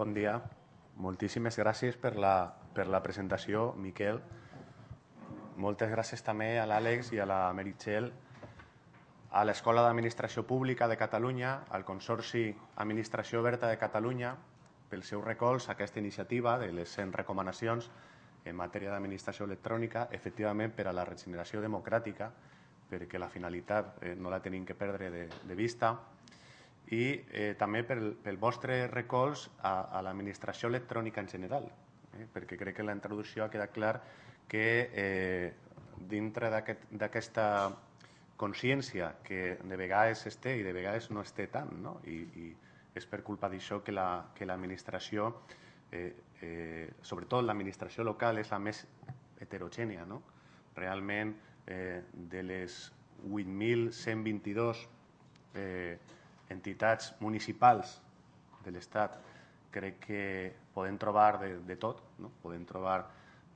Bon dia. Moltíssimes gràcies per la, per la presentació, Miquel. Moltes gràcies també a l'Àlex i a la Meritxell, a l'Escola d'Administració Pública de Catalunya, al Consorci Administració Oberta de Catalunya, pel seu recolz a aquesta iniciativa de les 100 recomanacions en matèria d'administració electrònica, efectivament per a la regeneració democràtica, perquè la finalitat eh, no la tenim que perdre de, de vista, i eh, també pel, pel vostre recolz a, a l'administració electrònica en general, eh? perquè crec que la introducció ha quedat clar que eh, dintre d'aquesta aquest, consciència que de vegades es té i de vegades no es té tant, no? I, i és per culpa d'això que l'administració, la, que eh, eh, sobretot l'administració local, és la més heterogènia. No? Realment, eh, de les 8.122 eh, entitats municipals de l'Estat crec que podem trobar de, de tot, no? podem trobar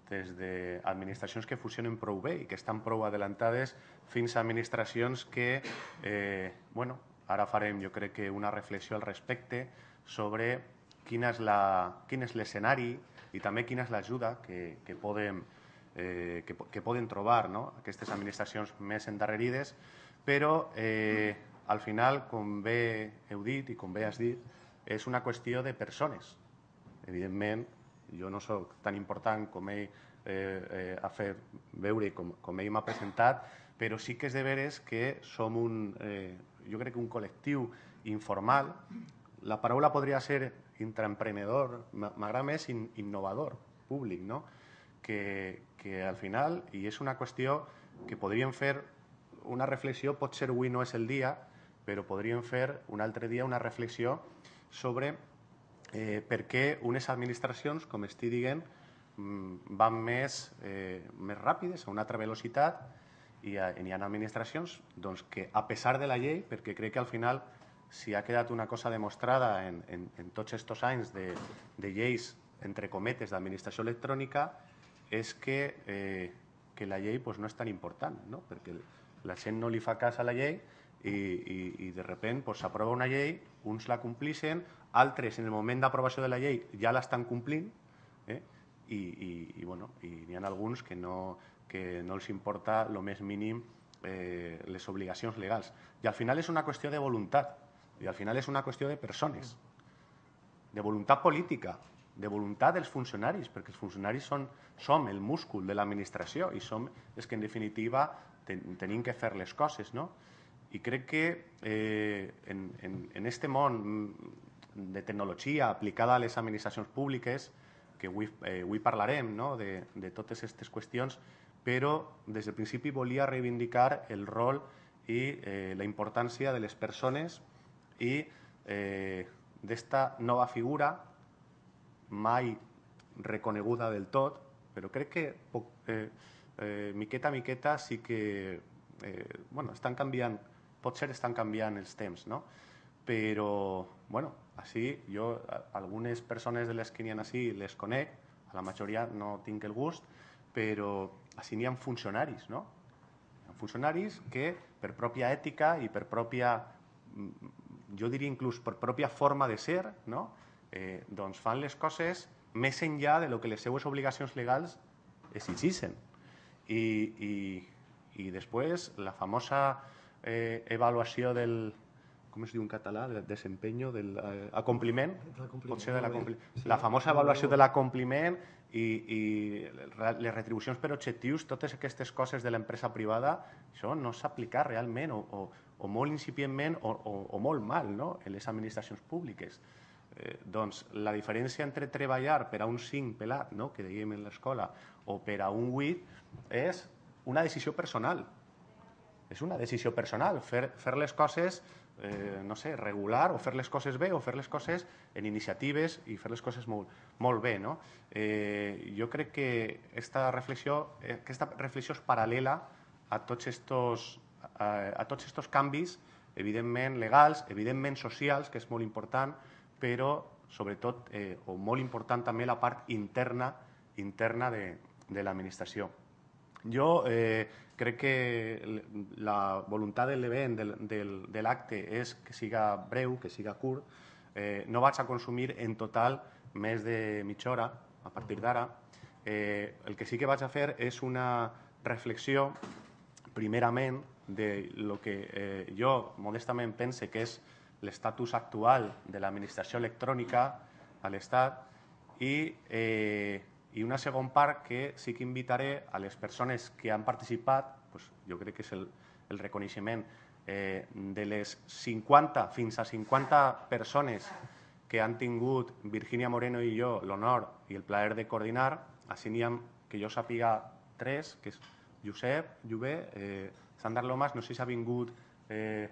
des d'administracions que funcionen prou bé i que estan prou adelantades fins a administracions que, eh, bueno, ara farem jo crec que una reflexió al respecte sobre és la, quin és l'escenari i també quina és l'ajuda que, que, podem, eh, que, que poden trobar no? aquestes administracions més endarrerides, però eh, al final, com bé heu dit i com bé has dit, és una qüestió de persones. Evidentment, jo no sóc tan important com ell eh, eh, ha fet veure i com, com ell m'ha presentat, però sí que és de veres que som un, eh, jo crec que un col·lectiu informal. La paraula podria ser intraemprenedor, m'agrada més in, innovador, públic, no? Que, que al final, i és una qüestió que podríem fer una reflexió, pot ser avui no és el dia, però podríem fer un altre dia una reflexió sobre eh, per què unes administracions, com estic dient, mm, van més, eh, més ràpides, a una altra velocitat, eh, i hi ha administracions doncs, que, a pesar de la llei, perquè crec que al final si ha quedat una cosa demostrada en, en, en tots aquests anys de, de lleis, entre cometes, d'administració electrònica, és que, eh, que la llei pues, no és tan important, no? perquè la gent no li fa cas a la llei i, i, i de repent pues, s'aprova una llei, uns la complixen, altres en el moment d'aprovació de la llei ja l'estan complint eh? i, i, i, bueno, i n'hi ha alguns que no, que no els importa el més mínim eh, les obligacions legals. I al final és una qüestió de voluntat, i al final és una qüestió de persones, de voluntat política, de voluntat dels funcionaris, perquè els funcionaris són, som el múscul de l'administració i som els que, en definitiva, ten, tenim que fer les coses, no? I crec que eh, en, en, en este món de tecnologia aplicada a les administracions públiques, que avui, eh, avui parlarem no? de, de totes aquestes qüestions, però des del principi volia reivindicar el rol i eh, la importància de les persones i eh, d'esta nova figura mai reconeguda del tot, però crec que eh, eh, miqueta a miqueta sí que eh, bueno, estan canviant potser estan canviant els temps, no? Però, bueno, així jo algunes persones de les que n'hi ha així les conec, a la majoria no tinc el gust, però així n'hi ha funcionaris, no? Hi ha funcionaris que per pròpia ètica i per pròpia, mm, jo diria inclús per pròpia forma de ser, no? Eh, doncs fan les coses més enllà de lo que les seues obligacions legals exigeixen. I, i, i després la famosa eh, avaluació del, com es diu en català, de desempenyo, del eh, acompliment, potser de l'acompliment. Sí. La famosa avaluació de l'acompliment i, i les retribucions per objectius, totes aquestes coses de l'empresa privada, això no s'aplica realment o, o, o molt incipientment o, o, o molt mal no? en les administracions públiques. Eh, doncs la diferència entre treballar per a un 5 pelat, no? que dèiem en l'escola, o per a un 8, és una decisió personal és una decisió personal, fer, fer les coses, eh, no sé, regular, o fer les coses bé, o fer les coses en iniciatives i fer les coses molt, molt bé, no? Eh, jo crec que aquesta reflexió, eh, aquesta reflexió és paral·lela a tots estos, a, a tots estos canvis, evidentment legals, evidentment socials, que és molt important, però sobretot, eh, o molt important també, la part interna interna de, de l'administració. Jo eh, crec que la voluntat de l'event, de, del, de l'acte, és que siga breu, que siga curt. Eh, no vaig a consumir en total més de mitja hora a partir d'ara. Eh, el que sí que vaig a fer és una reflexió, primerament, de lo que eh, jo modestament pense que és l'estatus actual de l'administració electrònica a l'Estat i eh, i una segon part que sí que invitaré a les persones que han participat, doncs jo crec que és el, el reconeixement eh, de les 50 fins a 50 persones que han tingut Virginia Moreno i jo l'honor i el plaer de coordinar, així n'hi ha que jo sàpiga tres, que és Josep, Jové, eh, Sandra Lomas, no sé si ha vingut eh,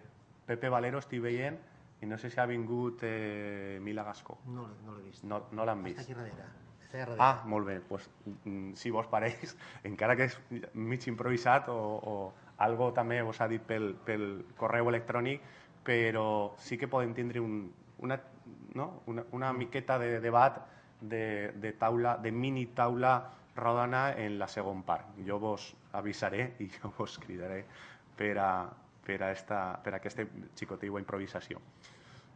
Pepe Valero, estic veient, i no sé si ha vingut eh, Mila Gasco. No, no l'he vist. No, no l'han vist. Està aquí darrere. CRD. Ah, molt bé. Pues, doncs, mm, si vos pareix, encara que és mig improvisat o, o algo també vos ha dit pel, pel correu electrònic, però sí que podem tindre un, una, no? una, una miqueta de debat de, de, taula, de mini taula rodona en la segon part. Jo vos avisaré i jo vos cridaré per a, per a, esta, per a aquesta xicotiva improvisació.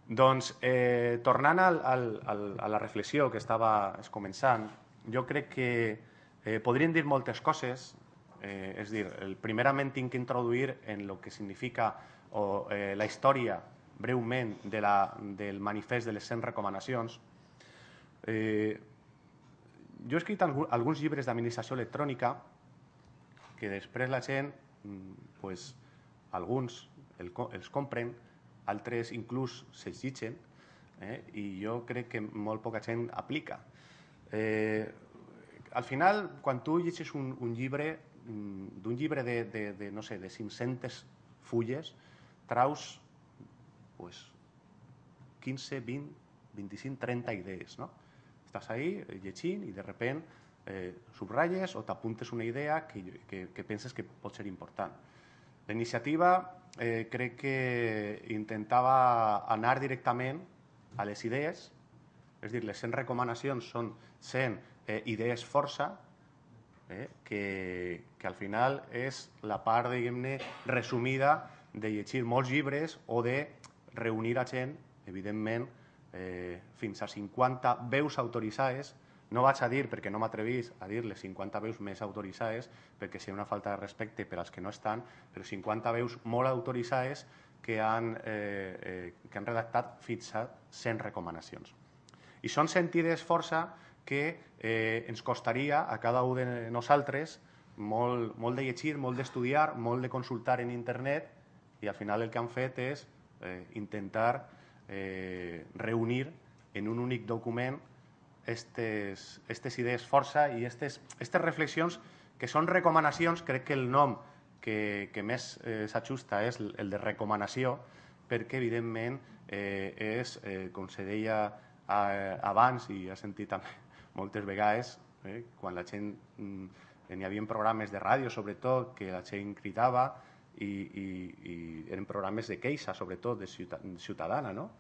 Doncs, eh, tornant al, al, al, a la reflexió que estava començant, jo crec que eh, podrien dir moltes coses, eh, és dir, el, primerament tinc que introduir en el que significa o, eh, la història breument de la, del manifest de les 100 recomanacions. Eh, jo he escrit alguns llibres d'administració electrònica que després la gent, mm, pues, alguns el, els compren, altres inclús s'exigen, eh? i jo crec que molt poca gent aplica. Eh, al final, quan tu llegeixes un, un llibre, mm, d'un llibre de, de, de, no sé, de 500 fulles, traus pues, 15, 20, 25, 30 idees, no? Estàs ahí eh, llegint i de repent eh, subratlles o t'apuntes una idea que, que, que penses que pot ser important. La iniciativa eh, crec que intentava anar directament a les idees, és a dir, les 100 recomanacions són 100 eh, idees força, eh, que, que al final és la part, diguem-ne, resumida de llegir molts llibres o de reunir a gent, evidentment, eh, fins a 50 veus autoritzades no vaig a dir, perquè no m'atrevís a dir les 50 veus més autoritzades, perquè seria una falta de respecte per als que no estan, però 50 veus molt autoritzades que han, eh, eh, que han redactat fins a 100 recomanacions. I són sentides força que eh, ens costaria a cada un de nosaltres molt, molt de llegir, molt d'estudiar, molt de consultar en internet i al final el que han fet és eh, intentar eh, reunir en un únic document aquestes idees força i aquestes reflexions que són recomanacions, crec que el nom que, que més eh, s'ajusta és el de recomanació, perquè evidentment eh, és, eh, com se deia a, abans i ha sentit també moltes vegades, eh, quan la gent, mm, n'hi havia programes de ràdio sobretot, que la gent cridava i, i, i eren programes de queixa, sobretot de ciutadana, no?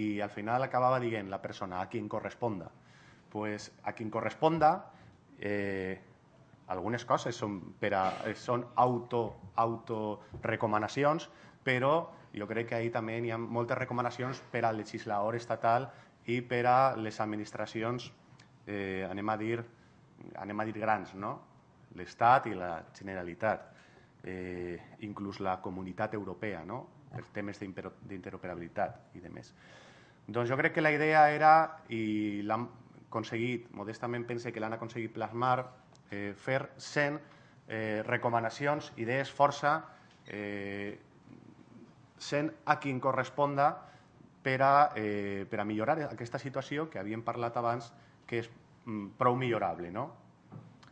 I al final acabava dient la persona a qui corresponda pues, a quien corresponda, eh, algunes coses són, per a, són auto, auto recomanacions, però jo crec que ahí també hi muchas moltes para per al legislador estatal i per a les administracions, eh, anem, a dir, anem a dir grans, no? l'Estat i la Generalitat, eh, inclús la comunitat europea, no? per temes d'interoperabilitat i y demás. Entonces, jo crec que la idea era, i aconseguit, modestament pense que l'han aconseguit plasmar, eh, fer 100 eh, recomanacions, idees, força, eh, 100 a qui corresponda per a, eh, per a millorar aquesta situació que havíem parlat abans que és mm, prou millorable. No?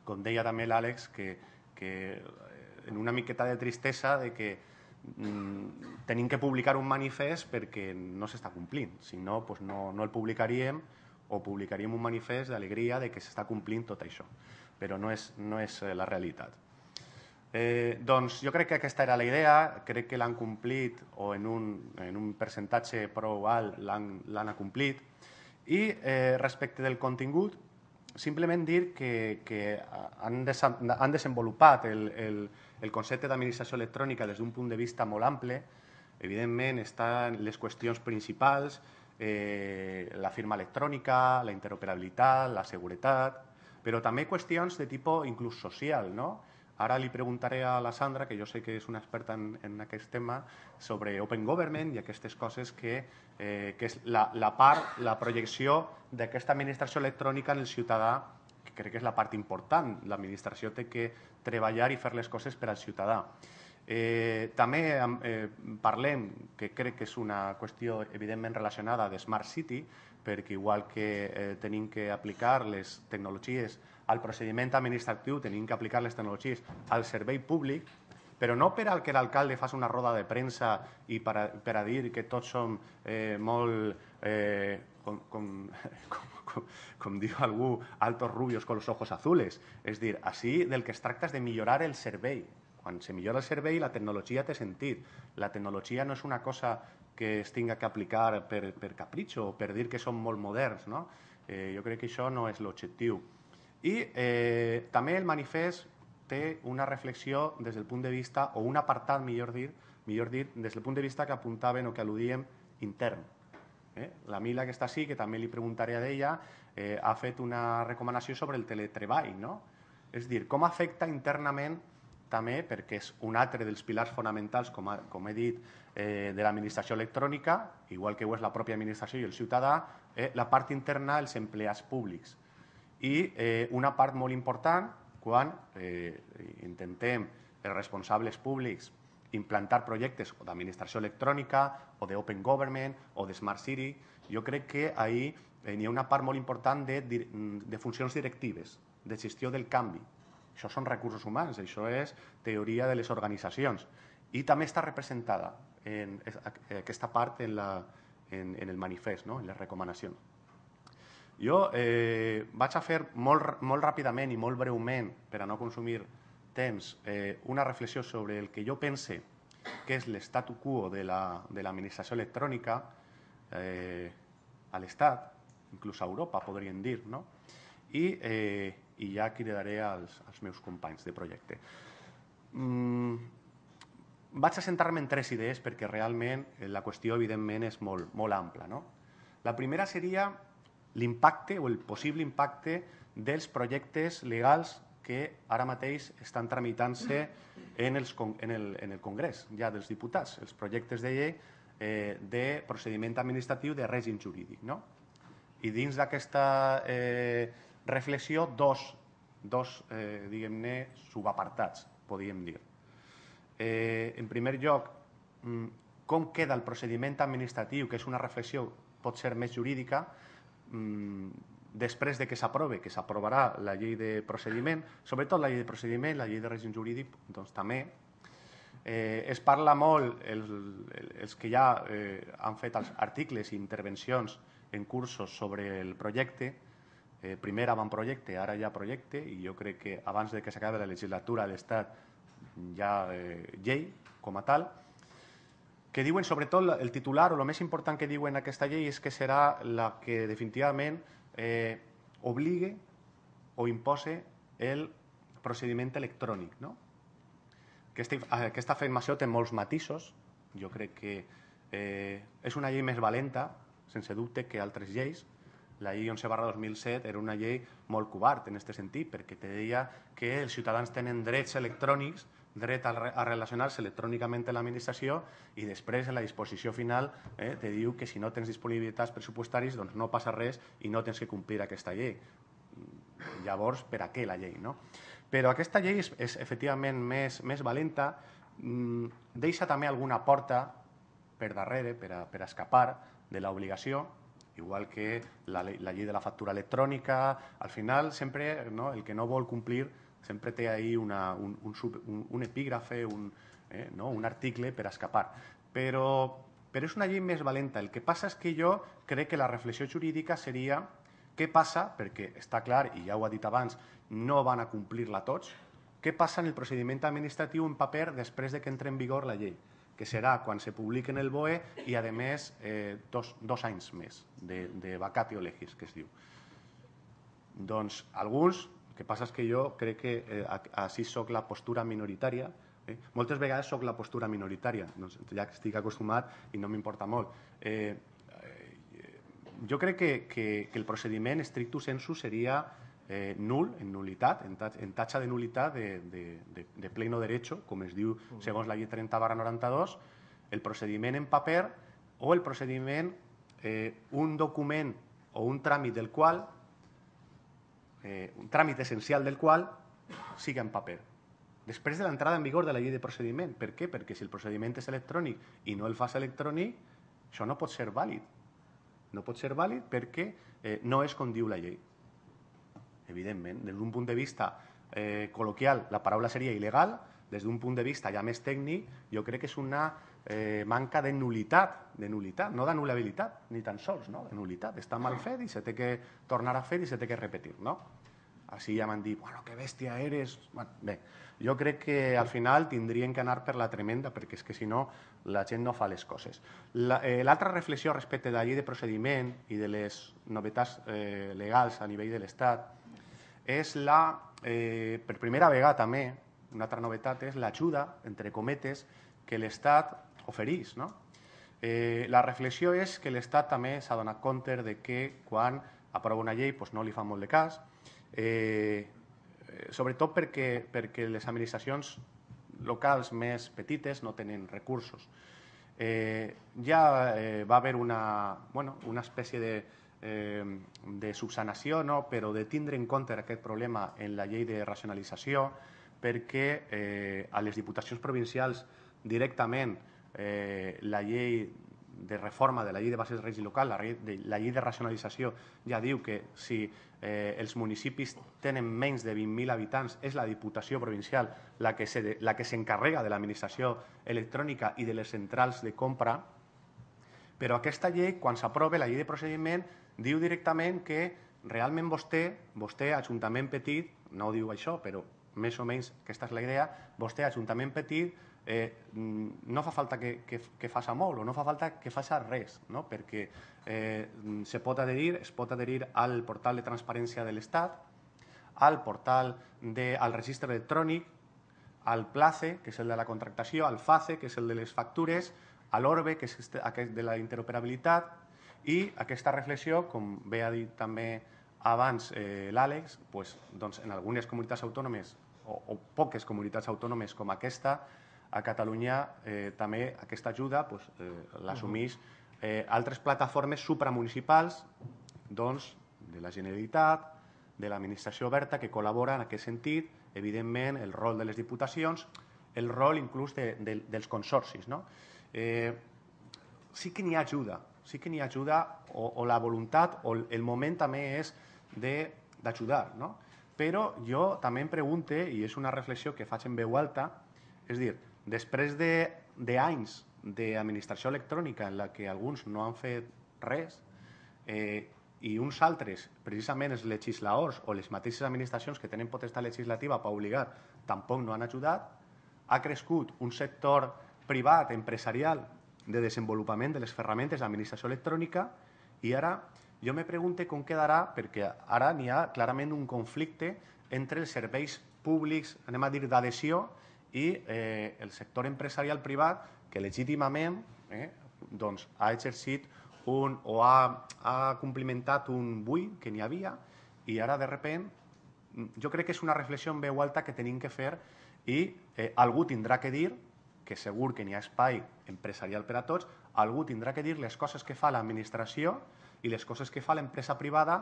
Com deia també l'Àlex, que, que eh, en una miqueta de tristesa de que mm, tenim que publicar un manifest perquè no s'està complint. Si no, pues doncs no, no el publicaríem o publicaríem un manifest d'alegria de que s'està complint tot això, però no és, no és eh, la realitat. Eh, doncs jo crec que aquesta era la idea, crec que l'han complit o en un, en un percentatge prou alt l'han acomplit. I eh, respecte del contingut, simplement dir que, que han, desa, han desenvolupat el, el, el concepte d'administració electrònica des d'un punt de vista molt ample, evidentment estan les qüestions principals, eh, la firma electrònica, la interoperabilitat, la seguretat, però també qüestions de tipus inclús social, no? Ara li preguntaré a la Sandra, que jo sé que és una experta en, en aquest tema, sobre Open Government i aquestes coses que, eh, que és la, la part, la projecció d'aquesta administració electrònica en el ciutadà, que crec que és la part important. L'administració té que treballar i fer les coses per al ciutadà. Eh, també eh, parlem, que crec que és una qüestió evidentment relacionada de Smart City, perquè igual que eh, tenim que aplicar les tecnologies al procediment administratiu, tenim que aplicar les tecnologies al servei públic, però no per al que l'alcalde faci una roda de premsa i per a, per a dir que tots som eh, molt, eh, com, com, com, com, com diu algú, altos rubios con los ojos azules. És dir, així del que es tracta és de millorar el servei, quan se millora el servei, la tecnologia té sentit. La tecnologia no és una cosa que es tinga que aplicar per, per capritxo o per dir que són molt moderns, no? Eh, jo crec que això no és l'objectiu. I eh, també el manifest té una reflexió des del punt de vista, o un apartat, millor dir, millor dir des del punt de vista que apuntaven o que aludíem intern. Eh? La Mila, que està així, que també li preguntaré a ella, eh, ha fet una recomanació sobre el teletreball, no? És dir, com afecta internament també perquè és un altre dels pilars fonamentals, com, com he dit, eh, de l'administració electrònica, igual que ho és la pròpia administració i el ciutadà, eh, la part interna dels empleats públics. I eh, una part molt important, quan eh, intentem els responsables públics implantar projectes d'administració electrònica o d'open government o de smart city, jo crec que ahir eh, hi ha una part molt important de, de funcions directives, de gestió del canvi, això són recursos humans, això és teoria de les organitzacions. I també està representada en aquesta part en, la, en, en el manifest, no? en les recomanacions. Jo eh, vaig a fer molt, molt ràpidament i molt breument, per a no consumir temps, eh, una reflexió sobre el que jo pense que és l'estatu quo de l'administració la, electrònica eh, a l'Estat, inclús a Europa, podríem dir, no? i, eh, i ja cridaré als, als meus companys de projecte. Mm, vaig a centrar-me en tres idees perquè realment eh, la qüestió, evidentment, és molt, molt ampla. No? La primera seria l'impacte o el possible impacte dels projectes legals que ara mateix estan tramitant-se en, els, en, el, en el Congrés, ja dels diputats, els projectes de llei eh, de procediment administratiu de règim jurídic. No? I dins d'aquesta eh, reflexió, dos, dos eh, diguem-ne, subapartats, podríem dir. Eh, en primer lloc, mm, com queda el procediment administratiu, que és una reflexió pot ser més jurídica, mm, després de que s'aprove, que s'aprovarà la llei de procediment, sobretot la llei de procediment, la llei de règim jurídic, doncs també. Eh, es parla molt, els, els que ja eh, han fet els articles i intervencions en cursos sobre el projecte, eh, primer avantprojecte, ara ja projecte, i jo crec que abans de que s'acabi la legislatura l'Estat ja eh, llei com a tal, que diuen, sobretot, el titular o el més important que diuen aquesta llei és que serà la que definitivament eh, obligue o impose el procediment electrònic. No? Aquesta, eh, aquesta afirmació té molts matisos. Jo crec que eh, és una llei més valenta, sense dubte, que altres lleis, la llei 11 barra 2007 era una llei molt covard en aquest sentit, perquè te deia que els ciutadans tenen drets electrònics dret a, a relacionar-se electrònicament amb l'administració i després en la disposició final eh, te diu que si no tens disponibilitats pressupostaris doncs no passa res i no tens que complir aquesta llei. Llavors, per a què la llei? No? Però aquesta llei és, és efectivament més, més valenta, mm, deixa també alguna porta per darrere, per a, per a escapar de l'obligació, igual que la, la llei de la factura electrònica, al final sempre no, el que no vol complir sempre té ahir una, un, un, sub, un, un epígrafe, un, eh, no, un article per escapar. Però, però és una llei més valenta. El que passa és que jo crec que la reflexió jurídica seria què passa, perquè està clar, i ja ho ha dit abans, no van a complir-la tots, què passa en el procediment administratiu en paper després de que entre en vigor la llei que serà quan se publiquen el BOE i, a més, eh, dos, dos anys més de, de vacatio legis, que es diu. Doncs alguns, el que passa és que jo crec que eh, així sóc la postura minoritària, Eh? Moltes vegades sóc la postura minoritària, doncs, ja que estic acostumat i no m'importa molt. Eh, eh, jo crec que, que, que el procediment stricto sensu seria eh, nul, en nulitat, en, ta en tacha de nulitat de, de, de, de pleno derecho, com es diu mm. segons la llei 30 barra 92, el procediment en paper o el procediment, eh, un document o un tràmit del qual, eh, un tràmit essencial del qual, siga en paper. Després de l'entrada en vigor de la llei de procediment. Per què? Perquè si el procediment és electrònic i no el fas electrònic, això no pot ser vàlid. No pot ser vàlid perquè eh, no és com diu la llei evidentment. Des d'un punt de vista eh, col·loquial, la paraula seria il·legal, des d'un punt de vista ja més tècnic, jo crec que és una eh, manca de nulitat, de nulitat, no d'anul·labilitat, ni tan sols, no? de nulitat. Està mal fet i se té que tornar a fer i se té que repetir. No? Així ja m'han dit, bueno, que bèstia eres... Bueno, bé, jo crec que al final tindrien que anar per la tremenda, perquè és que si no la gent no fa les coses. Eh, l'altra eh, reflexió respecte de la llei de procediment i de les novetats eh, legals a nivell de l'Estat és la, eh, per primera vegada també, una altra novetat és l'ajuda, entre cometes, que l'Estat oferís. No? Eh, la reflexió és que l'Estat també s'ha donat compte de que quan aprova una llei pues no li fa molt de cas, eh, eh sobretot perquè, perquè les administracions locals més petites no tenen recursos. Eh, ja eh, va haver una, bueno, una espècie de, eh, de subsanació, no? però de tindre en compte aquest problema en la llei de racionalització, perquè eh, a les diputacions provincials directament eh, la llei de reforma de la llei de bases de règim local, la, de, la llei de racionalització ja diu que si eh, els municipis tenen menys de 20.000 habitants és la Diputació Provincial la que s'encarrega se, de l'administració electrònica i de les centrals de compra, però aquesta llei, quan s'aprova la llei de procediment, diu directament que realment vostè, vostè, Ajuntament Petit, no ho diu això, però més o menys aquesta és la idea, vostè, Ajuntament Petit, eh, mm, no fa falta que, que, que faça molt o no fa falta que faça res, no? perquè eh, se pot adherir, es pot adherir al portal de transparència de l'Estat, al portal de, al registre electrònic, al PLACE, que és el de la contractació, al FACE, que és el de les factures, a l'ORBE, que és aquest de la interoperabilitat, i aquesta reflexió, com bé ha dit també abans eh, l'Àlex, pues, doncs en algunes comunitats autònomes o, o poques comunitats autònomes com aquesta, a Catalunya eh, també aquesta ajuda pues, eh, l'assumís eh, altres plataformes supramunicipals doncs, de la Generalitat, de l'administració oberta, que col·labora en aquest sentit, evidentment, el rol de les diputacions, el rol inclús de, de, dels consorcis. No? Eh, sí que n'hi ha ajuda, sí que n'hi ajuda o, o la voluntat o el moment també és d'ajudar, no? Però jo també em pregunte, i és una reflexió que faig en veu alta, és dir, després d'anys de, d'administració electrònica en la que alguns no han fet res, eh, i uns altres, precisament els legisladors o les mateixes administracions que tenen potestat legislativa per obligar, tampoc no han ajudat, ha crescut un sector privat, empresarial, de desenvolupament de les ferramentes d'administració electrònica i ara jo me pregunte com quedarà, perquè ara n'hi ha clarament un conflicte entre els serveis públics, anem a dir, d'adhesió i eh, el sector empresarial privat que legítimament eh, doncs, ha exercit un, o ha, ha complimentat un buit que n'hi havia i ara de repent jo crec que és una reflexió en veu alta que tenim que fer i eh, algú tindrà que dir que segur que n'hi ha espai empresarial per a tots, algú tindrà que dir les coses que fa l'administració i les coses que fa l'empresa privada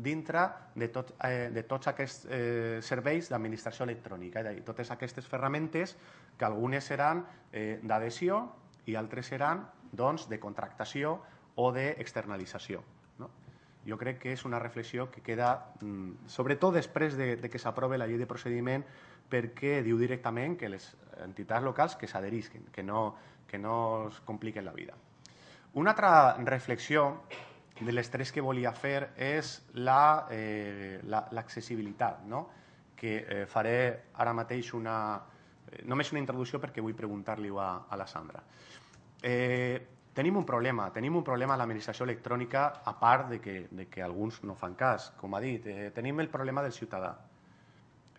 dintre de, tot, eh, de tots aquests eh, serveis d'administració electrònica. És totes aquestes ferramentes que algunes seran eh, d'adhesió i altres seran doncs, de contractació o d'externalització. No? Jo crec que és una reflexió que queda, mm, sobretot després de, de que s'aprove la llei de procediment perquè diu directament que les entitats locals que s'adherisquen, que, no, que no es compliquen la vida. Una altra reflexió de les tres que volia fer és l'accessibilitat, la, eh, la, no? que eh, faré ara mateix una, eh, només una introducció perquè vull preguntar-li-ho a, a la Sandra. Eh, tenim un problema, tenim un problema a l'administració electrònica, a part de que, de que alguns no fan cas, com ha dit. Eh, tenim el problema del ciutadà.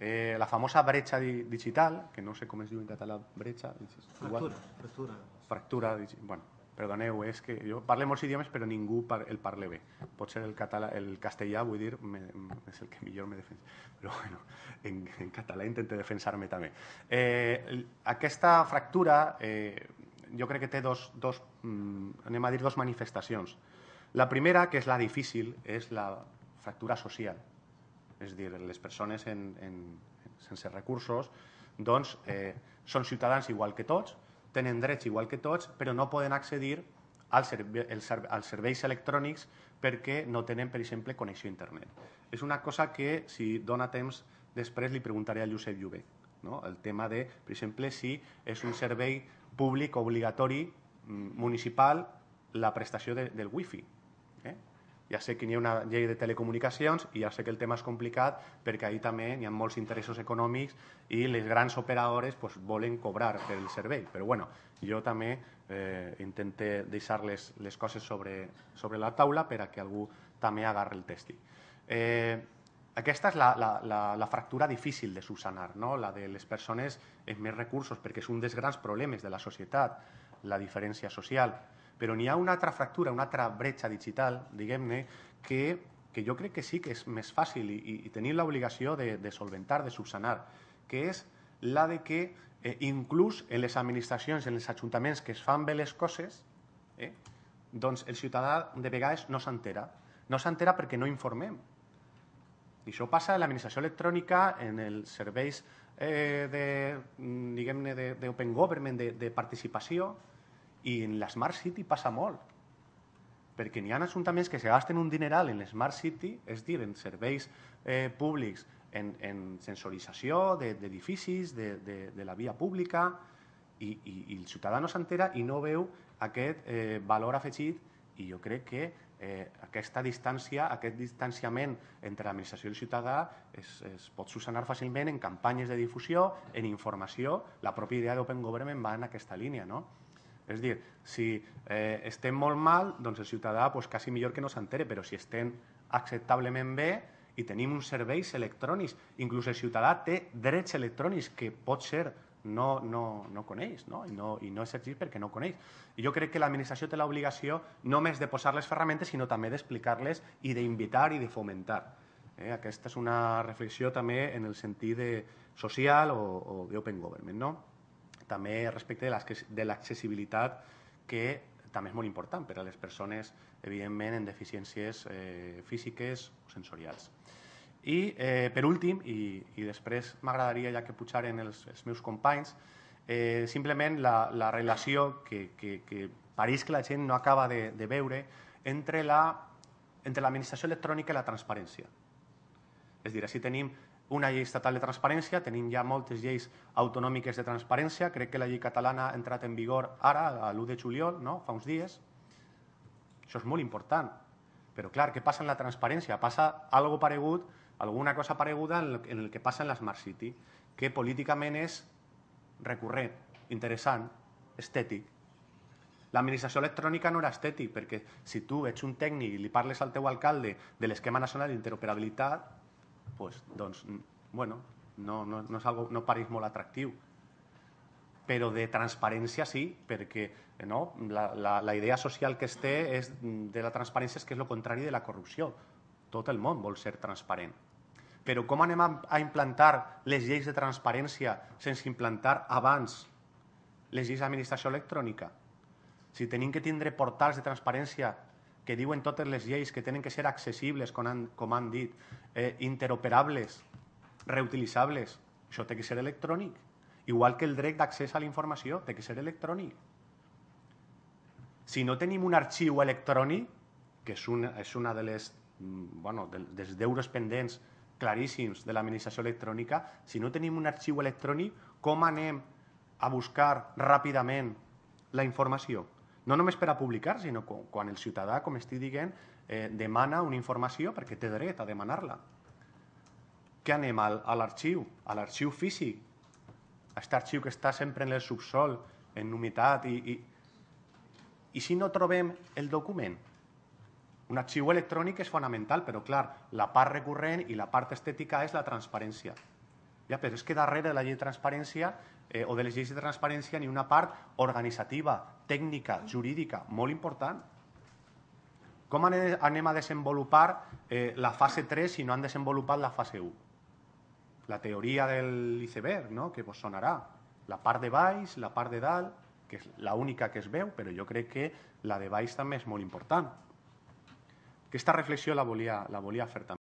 Eh, la famosa bretxa di digital, que no sé com es diu en català bretxa. Fractura. Fractura. Fractura bueno, perdoneu, és que jo parlo molts idiomes però ningú par el parle bé. Potser el, català, el castellà, vull dir, me, és el que millor me defensa. Però bueno, en, en català intento defensar-me també. Eh, aquesta fractura eh, jo crec que té dos, dos, mm, anem a dir, dos manifestacions. La primera, que és la difícil, és la fractura social és a dir, les persones en, en, sense recursos doncs, eh, són ciutadans igual que tots, tenen drets igual que tots, però no poden accedir als, serve als serveis electrònics perquè no tenen, per exemple, connexió a internet. És una cosa que, si dona temps, després li preguntaré a Josep Llobé. No? El tema de, per exemple, si és un servei públic obligatori mm, municipal la prestació de, del wifi. Eh? Ja sé que hi ha una llei de telecomunicacions i ja sé que el tema és complicat perquè ahir també hi ha molts interessos econòmics i les grans operadores pues, volen cobrar pel servei. Però bueno, jo també eh, intenté deixar les, les coses sobre, sobre la taula per a que algú també agarre el testi. Eh, aquesta és la, la, la, la fractura difícil de subsanar, no? la de les persones amb més recursos, perquè és un dels grans problemes de la societat, la diferència social. Però n'hi ha una altra fractura, una altra bretxa digital, diguem-ne, que, que jo crec que sí que és més fàcil i, i tenim l'obligació de, de solventar, de subsanar, que és la de que eh, inclús en les administracions, en els ajuntaments que es fan bé les coses, eh, doncs el ciutadà de vegades no s'entera. No s'entera perquè no informem. I això passa en l'administració electrònica, en els serveis eh, de, diguem-ne, d'open government, de, de participació, i en la Smart City passa molt, perquè n'hi ha ajuntaments que se gasten un dineral en Smart City, és dir, en serveis eh, públics, en, en sensorització d'edificis, de, de, de, de la via pública, i, i, i el ciutadà no s'entera i no veu aquest eh, valor afegit i jo crec que eh, aquesta distància, aquest distanciament entre l'administració i el ciutadà es, es pot susanar fàcilment en campanyes de difusió, en informació, la pròpia idea d'Open Government va en aquesta línia, no? És a dir, si eh, estem molt mal, doncs el ciutadà pues, doncs, quasi millor que no s'entere, però si estem acceptablement bé i tenim uns serveis electrònics, inclús el ciutadà té drets electrònics que pot ser no, no, no coneix no? I, no, i no exigit perquè no coneix. I jo crec que l'administració té l'obligació no només de posar les ferramentes, sinó també d'explicar-les i d'invitar i de fomentar. Eh? Aquesta és una reflexió també en el sentit de social o, o d'open government. No? també respecte de l'accessibilitat que també és molt important per a les persones, evidentment, en deficiències eh, físiques o sensorials. I, eh, per últim, i, i després m'agradaria, ja que pujaren els, els meus companys, eh, simplement la, la relació que, que, que pareix que la gent no acaba de, de veure entre la entre l'administració electrònica i la transparència. És a dir, així tenim una llei estatal de transparència, tenim ja moltes lleis autonòmiques de transparència, crec que la llei catalana ha entrat en vigor ara, l'1 de juliol, no? fa uns dies. Això és molt important. Però, clar, què passa en la transparència? Passa algo paregut, alguna cosa pareguda en el, en el que passa en la Smart City, que políticament és recurrent, interessant, estètic. L'administració electrònica no era estètic, perquè si tu ets un tècnic i li parles al teu alcalde de l'esquema nacional d'interoperabilitat, pues, doncs, bueno, no, no, no, és algo, no pareix molt atractiu. Però de transparència sí, perquè no? la, la, la idea social que es té és, de la transparència és que és el contrari de la corrupció. Tot el món vol ser transparent. Però com anem a, a implantar les lleis de transparència sense implantar abans les lleis d'administració electrònica? Si tenim que tindre portals de transparència que diuen totes les lleis que tenen que ser accessibles, com han, com han dit, eh, interoperables, reutilitzables, això té que ser electrònic. Igual que el dret d'accés a la informació, té que ser electrònic. Si no tenim un arxiu electrònic, que és una, és una de les, mm, bueno, de, dels deures pendents claríssims de l'administració electrònica, si no tenim un arxiu electrònic, com anem a buscar ràpidament la informació? no només per a publicar, sinó quan el ciutadà, com estic dient, eh, demana una informació perquè té dret a demanar-la. Què anem al, a l'arxiu? A l'arxiu físic? A aquest arxiu que està sempre en el subsol, en humitat i, i... I si no trobem el document? Un arxiu electrònic és fonamental, però clar, la part recurrent i la part estètica és la transparència. Ja, però és que darrere de la llei de transparència eh, o de les lleis de transparència n'hi una part organitzativa, tècnica, jurídica, molt important. Com anem a desenvolupar eh, la fase 3 si no han desenvolupat la fase 1? La teoria de l'iceberg, no? que vos sonarà. La part de baix, la part de dalt, que és l'única que es veu, però jo crec que la de baix també és molt important. Aquesta reflexió la volia, la volia fer també.